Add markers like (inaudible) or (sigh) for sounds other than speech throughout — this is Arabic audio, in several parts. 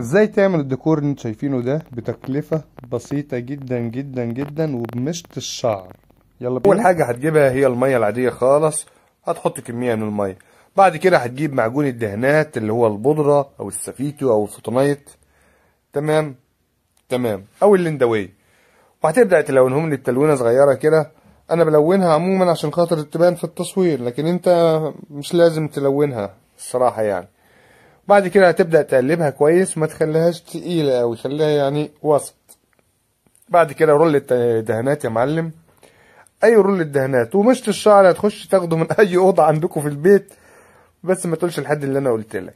ازاي تعمل الديكور اللي انتوا شايفينه ده بتكلفه بسيطه جدا جدا جدا وبمشط الشعر يلا بينا. اول حاجه هتجيبها هي الميه العاديه خالص هتحط كميه من الميه بعد كده هتجيب معجون الدهانات اللي هو البودره او السفيتو او الفوتونايت تمام تمام او اللندوي وهتبدا تلونهم لي بتلوينه صغيره كده انا بلونها عموما عشان خاطر تبان في التصوير لكن انت مش لازم تلونها الصراحه يعني بعد كده هتبدأ تقلبها كويس وما تخليهاش تقيلة أوي خليها يعني وسط بعد كده رول الدهانات يا معلم أي رول الدهانات ومشط الشعر هتخش تاخده من (laughs) أي أوضة عندكم في البيت بس ما تقولش لحد اللي أنا قلت لك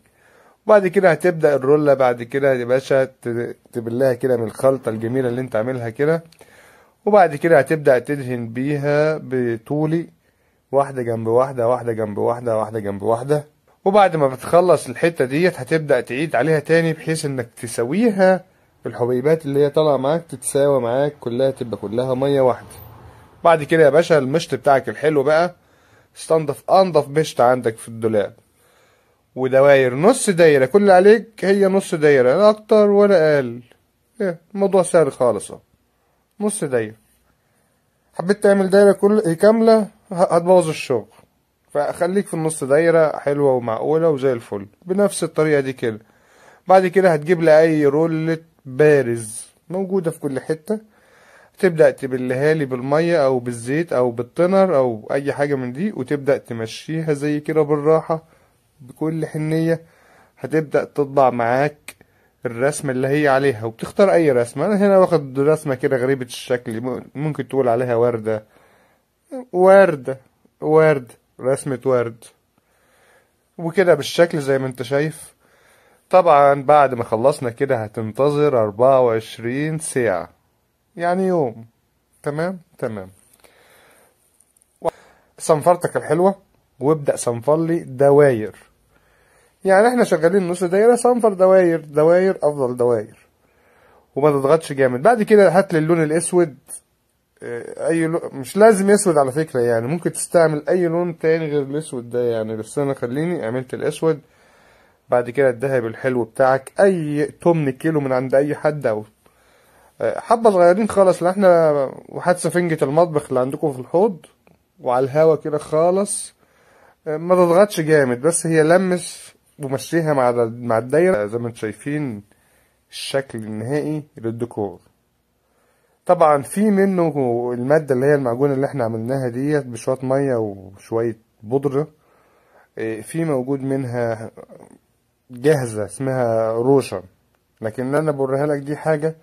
بعد كده هتبدأ الرولة بعد كده يا باشا تبلها كده من الخلطة الجميلة اللي أنت عاملها كده وبعد كده هتبدأ تدهن بيها بطولي واحدة جنب واحدة واحدة جنب واحدة واحدة جنب واحدة وبعد ما بتخلص الحتة ديت هتبدأ تعيد عليها تاني بحيث انك تسويها الحبيبات اللي هي طالعة معاك تتساوى معاك كلها تبقى كلها مية واحدة بعد كده يا باشا المشط بتاعك الحلو بقى استنضف انضف مشط عندك في الدولاب ودواير نص دايرة كل اللي عليك هي نص دايرة لا اكتر ولا اقل إيه، الموضوع سهل خالص اهو نص دايرة حبيت تعمل دايرة كل كاملة هتبوظ الشغل فخليك في النص دايرة حلوة ومعقولة وزي الفل بنفس الطريقة دي كده بعد كده هتجيب لأي رولة بارز موجودة في كل حتة تبدأ تبلها لي بالمية أو بالزيت أو بالطنر أو أي حاجة من دي وتبدأ تمشيها زي كده بالراحة بكل حنية هتبدأ تطبع معاك الرسمة اللي هي عليها وبتختار أي رسمة أنا هنا واخد رسمة كده غريبة الشكل ممكن تقول عليها وردة وردة وردة رسمة ورد وكده بالشكل زي ما انت شايف طبعا بعد ما خلصنا كده هتنتظر أربعة وعشرين ساعة يعني يوم تمام تمام صنفرتك الحلوة وابدأ صنفر لي دواير يعني احنا شغالين نص دايرة صنفر دواير دواير أفضل دواير وما تضغطش جامد بعد كده هات لي اللون الأسود آه، اي لون مش لازم اسود على فكرة يعني ممكن تستعمل اي لون تاني غير الاسود ده يعني بس انا خليني عملت الاسود بعد كده الذهب الحلو بتاعك اي تمن كيلو من عند اي حد او آه، حبة صغيرين خالص لا احنا وحد سفنجة المطبخ اللي عندكم في الحوض وعلى الهوا كده خالص آه، ما تضغطش جامد بس هي لمس ومشيها مع مع الدايرة زي ما انتم شايفين الشكل النهائي للديكور طبعا في منه المادة اللي هي المعجونة اللي احنا عملناها ديت بشوية مية وشوية بودرة إيه، في موجود منها جاهزة اسمها روشن لكن اللي انا بوريها لك دي حاجة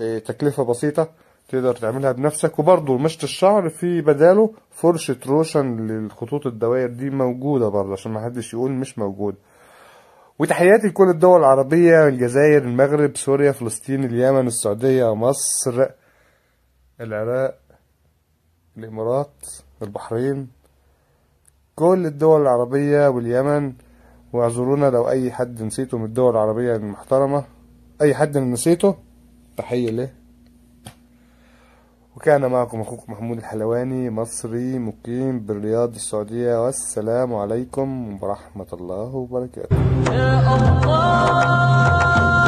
إيه، تكلفة بسيطة تقدر تعملها بنفسك وبرضه مشط الشعر في بداله فرشة روشن للخطوط الدوائر دي موجودة برضه عشان محدش يقول مش موجودة وتحياتي لكل الدول العربية الجزائر المغرب سوريا فلسطين اليمن السعودية مصر العراق الإمارات البحرين كل الدول العربية واليمن واعذرونا لو أي حد نسيته من الدول العربية المحترمة أي حد نسيته تحية له وكان معكم أخوكم محمود الحلواني مصري مقيم بالرياض السعودية والسلام عليكم ورحمة الله وبركاته يا الله